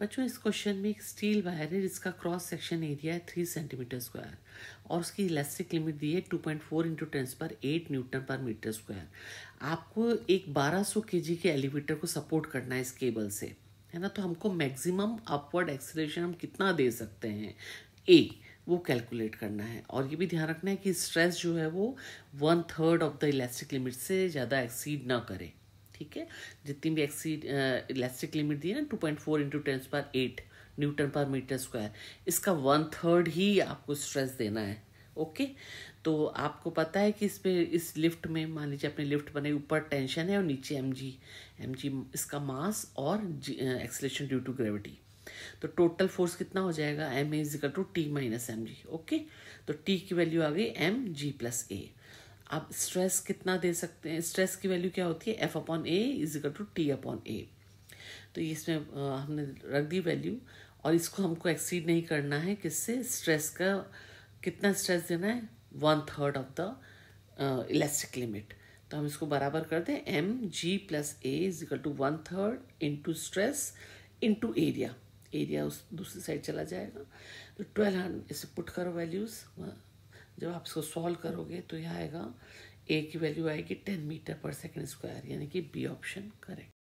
बच्चों इस क्वेश्चन में एक स्टील वायर है जिसका क्रॉस सेक्शन एरिया है थ्री सेंटीमीटर स्क्वायर और उसकी इलास्टिक लिमिट दी है two point four into tens power eight newton per metre square आपको एक बारह सौ के जी के एलिवेटर को सपोर्ट करना है इस केबल से है ना तो हमको मैक्सिमम अपवर्ड एक्सलेशन हम कितना दे सकते हैं ए वो कैलकुलेट करना है और ये भी ध्यान रखना है कि स्ट्रेस जो है वो one third of the elastic limit से ज़्यादा एक्सीड ना करें ठीक है जितनी भी एक्सी इलास्टिक लिमिट दी है ना two point four into tens power eight newton per metre square इसका वन थर्ड ही आपको स्ट्रेस देना है ओके तो आपको पता है कि इसमें इस लिफ्ट में मान लीजिए अपने लिफ्ट बने ऊपर टेंशन है और नीचे एम जी एम जी इसका मास और एक्सलेशन ड्यू टू ग्रेविटी तो टोटल फोर्स कितना हो जाएगा M A is equal to T minus M G okay तो टी की वैल्यू आ गई एम जी प्लस ए आप स्ट्रेस कितना दे सकते हैं स्ट्रेस की वैल्यू क्या होती है F upon A is equal to T upon A तो इसमें हमने रख दी वैल्यू और इसको हमको एक्सीड नहीं करना है किससे स्ट्रेस का कितना स्ट्रेस देना है one third of the elastic limit तो हम इसको बराबर कर दें M G plus A is equal to one third into stress into area area उस दूसरी साइड चला जाएगा तो ट्वेल्व हंड्रेड इसे पुट करो वैल्यूज़ जब आप इसको सॉल्व करोगे तो यह आएगा ए की वैल्यू आएगी ten metre per second square यानी कि बी ऑप्शन करेक्ट